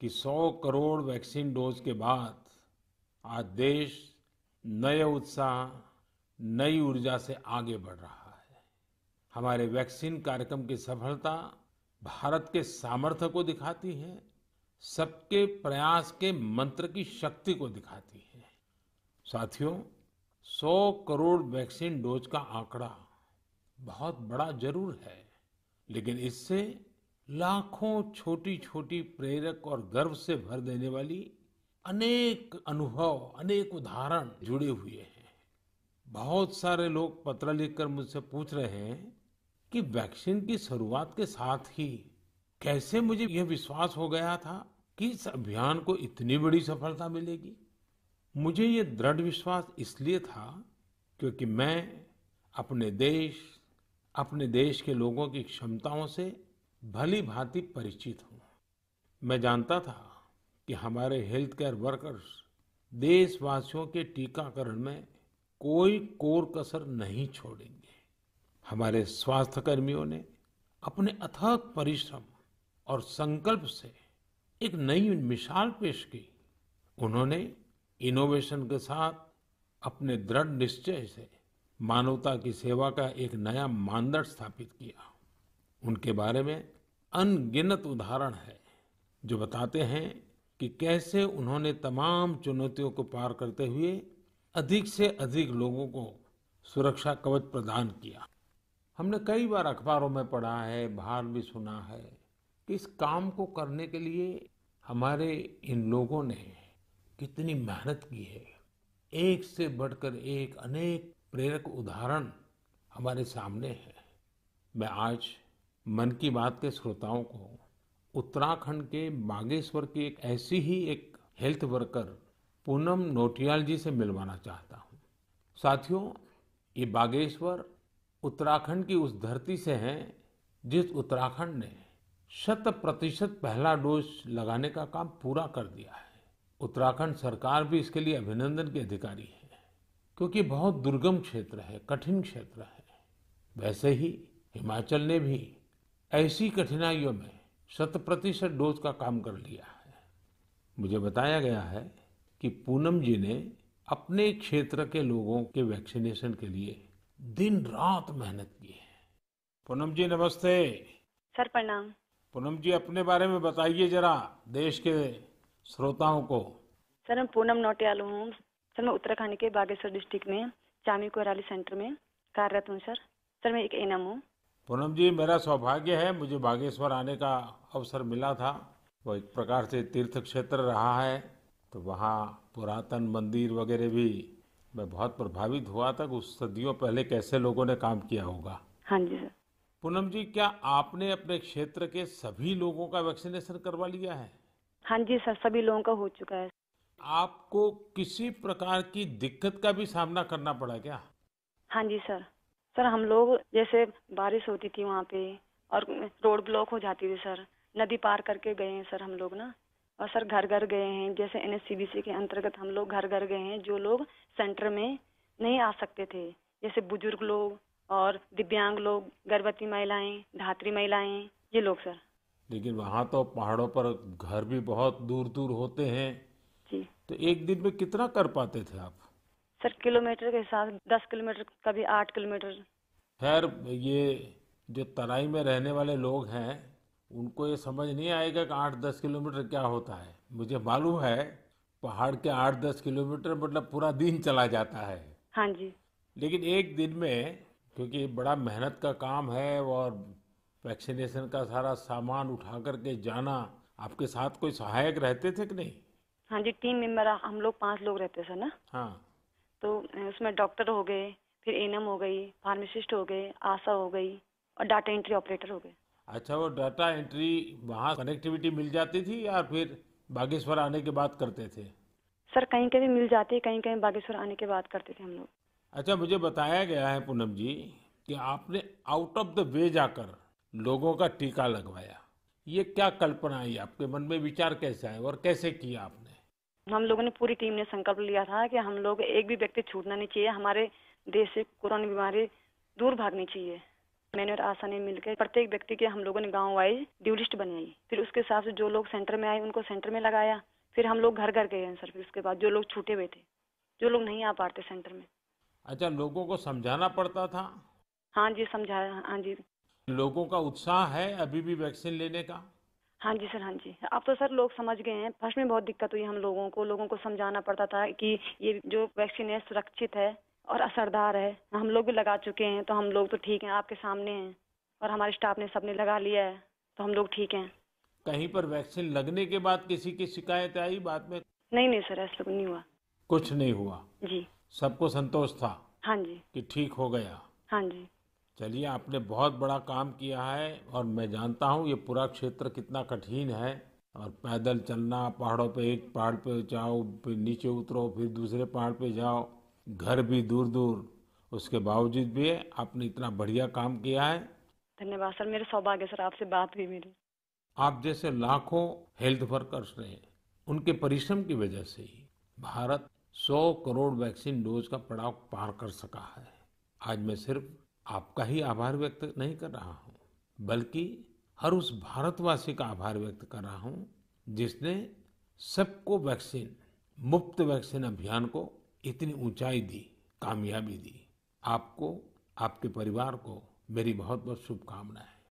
कि 100 crore vaccine dose के बाद आज देश नए उत्साह नई ऊर्जा से आगे बढ़ रहा है हमारे वैक्सीन कार्यक्रम की सफलता भारत के सामर्थ्य को दिखाती है सबके प्रयास के मंत्र की शक्ति को दिखाती है साथियों 100 करोड़ वैक्सीन डोज का आंकड़ा बहुत बड़ा जरूर है लेकिन इससे लाखों छोटी छोटी प्रेरक और गर्व से भर देने वाली अनेक अनुभव अनेक उदाहरण जुड़े हुए हैं बहुत सारे लोग पत्र लिखकर मुझसे पूछ रहे हैं कि वैक्सीन की शुरुआत के साथ ही कैसे मुझे यह विश्वास हो गया था कि इस अभियान को इतनी बड़ी सफलता मिलेगी मुझे ये दृढ़ विश्वास इसलिए था क्योंकि मैं अपने देश अपने देश के लोगों की क्षमताओं से भली भांति परिचित हूं मैं जानता था कि हमारे हेल्थ केयर वर्कर्स देशवासियों के टीकाकरण में कोई कोर कसर नहीं छोड़ेंगे हमारे स्वास्थ्यकर्मियों ने अपने अथक परिश्रम और संकल्प से एक नई मिसाल पेश की उन्होंने इनोवेशन के साथ अपने दृढ़ निश्चय से मानवता की सेवा का एक नया मानदंड स्थापित किया उनके बारे में अनगिनत उदाहरण है जो बताते हैं कि कैसे उन्होंने तमाम चुनौतियों को पार करते हुए अधिक से अधिक लोगों को सुरक्षा कवच प्रदान किया हमने कई बार अखबारों में पढ़ा है बाहर भी सुना है कि इस काम को करने के लिए हमारे इन लोगों ने कितनी मेहनत की है एक से बढ़कर एक अनेक प्रेरक उदाहरण हमारे सामने है मैं आज मन की बात के श्रोताओं को उत्तराखंड के बागेश्वर की एक ऐसी ही एक हेल्थ वर्कर पूनम नोटियाल जी से मिलवाना चाहता हूँ साथियों ये बागेश्वर उत्तराखंड की उस धरती से है जिस उत्तराखंड ने शत प्रतिशत पहला डोज लगाने का काम पूरा कर दिया है उत्तराखंड सरकार भी इसके लिए अभिनंदन के अधिकारी है क्योंकि बहुत दुर्गम क्षेत्र है कठिन क्षेत्र है वैसे ही हिमाचल ने भी ऐसी कठिनाइयों में शत प्रतिशत डोज का काम कर लिया है मुझे बताया गया है कि पूनम जी ने अपने क्षेत्र के लोगों के वैक्सीनेशन के लिए दिन रात मेहनत की है पूनम जी नमस्ते सर प्रणाम पूनम जी अपने बारे में बताइए जरा देश के श्रोताओं को सर मैं पूनम नोटियाल हूँ सर मैं उत्तराखंड के बागेश्वर डिस्ट्रिक्ट में चामी कोराली सेंटर में कार्यरत हूँ सर सर मैं एक एनम हूँ पूनम जी मेरा सौभाग्य है मुझे बागेश्वर आने का अवसर मिला था वो एक प्रकार से तीर्थ क्षेत्र रहा है तो वहाँ पुरातन मंदिर वगैरह भी मैं बहुत प्रभावित हुआ था उस सदियों पहले कैसे लोगों ने काम किया होगा हाँ जी सर पूनम जी क्या आपने अपने क्षेत्र के सभी लोगों का वैक्सीनेशन करवा लिया है हाँ जी सर सभी लोगों का हो चुका है आपको किसी प्रकार की दिक्कत का भी सामना करना पड़ा क्या हाँ जी सर सर हम लोग जैसे बारिश होती थी वहाँ पे और रोड ब्लॉक हो जाती थी सर नदी पार करके गए हैं सर हम लोग ना और सर घर घर गए हैं जैसे एन के अंतर्गत हम लोग घर घर गए हैं जो लोग सेंटर में नहीं आ सकते थे जैसे बुजुर्ग लोग और दिव्यांग लोग गर्भवती महिलाएं धात्री महिलाएं ये लोग सर लेकिन वहाँ तो पहाड़ों पर घर भी बहुत दूर दूर होते हैं जी तो एक दिन में कितना कर पाते थे आप सर किलोमीटर के हिसाब दस किलोमीटर कभी आठ किलोमीटर खैर ये जो तराई में रहने वाले लोग हैं उनको ये समझ नहीं आएगा कि आठ दस किलोमीटर क्या होता है मुझे मालूम है पहाड़ के आठ दस किलोमीटर मतलब पूरा दिन चला जाता है हाँ जी लेकिन एक दिन में क्योंकि बड़ा मेहनत का काम है और वैक्सीनेशन का सारा सामान उठा करके जाना आपके साथ कोई सहायक रहते थे कि नहीं हाँ जी टीम मेंबर हम लोग पांच लोग रहते थे ना हाँ तो उसमें डॉक्टर हो गए फिर एनएम हो गई फार्मासिस्ट हो गए आशा हो गई और डाटा एंट्री ऑपरेटर हो गए अच्छा वो डाटा एंट्री वहाँ कनेक्टिविटी मिल जाती थी या फिर बागेश्वर आने के बाद करते थे सर कहीं कहीं मिल जाती कहीं कहीं बागेश्वर आने के बाद करते थे हम लोग अच्छा मुझे बताया गया है पूनम जी कि आपने आउट ऑफ द वे जाकर लोगों का टीका लगवाया ये क्या कल्पना आई आपके मन में विचार कैसे आए और कैसे किया आपने हम लोगों ने पूरी टीम ने संकल्प लिया था कि हम लोग एक भी व्यक्ति छूटना नहीं चाहिए हमारे देश से कोरोना बीमारी दूर भागनी चाहिए मैंने और आशा ने मिलकर प्रत्येक व्यक्ति के हम लोगों ने गांव वाइज ड्यूलिस्ट बनाई फिर उसके हिसाब से जो लोग सेंटर में आए उनको सेंटर में लगाया फिर हम लोग घर घर गए हैं सर फिर उसके बाद जो लोग छूटे हुए थे जो लोग नहीं आ पाते सेंटर में अच्छा लोगों को समझाना पड़ता था हाँ जी समझाया हाँ जी लोगों का उत्साह है अभी भी वैक्सीन लेने का हाँ जी सर हाँ जी अब तो सर लोग समझ गए हैं फर्स्ट में बहुत दिक्कत हुई हम लोगों को लोगों को समझाना पड़ता था कि ये जो वैक्सीन है सुरक्षित है और असरदार है हम लोग भी लगा चुके हैं तो हम लोग तो ठीक हैं आपके सामने हैं और हमारे स्टाफ ने सबने लगा लिया है तो हम लोग ठीक हैं कहीं पर वैक्सीन लगने के बाद किसी की शिकायत आई बाद में नहीं नहीं सर ऐसा तो नहीं हुआ कुछ नहीं हुआ जी सबको संतोष था हाँ जी कि ठीक हो गया हाँ जी चलिए आपने बहुत बड़ा काम किया है और मैं जानता हूँ ये पूरा क्षेत्र कितना कठिन है और पैदल चलना पहाड़ों पे एक पहाड़ पे जाओ फिर नीचे उतरो फिर दूसरे पहाड़ पे जाओ घर भी दूर दूर उसके बावजूद भी आपने इतना बढ़िया काम किया है धन्यवाद सर मेरे सौभाग्य सर आपसे बात भी मिली आप जैसे लाखों हेल्थ वर्कर्स ने उनके परिश्रम की वजह से ही भारत 100 करोड़ वैक्सीन डोज का पड़ाव पार कर सका है आज मैं सिर्फ आपका ही आभार व्यक्त नहीं कर रहा हूँ बल्कि हर उस भारतवासी का आभार व्यक्त कर रहा हूँ जिसने सबको वैक्सीन मुफ्त वैक्सीन अभियान को इतनी ऊंचाई दी कामयाबी दी आपको आपके परिवार को मेरी बहुत बहुत शुभकामनाएं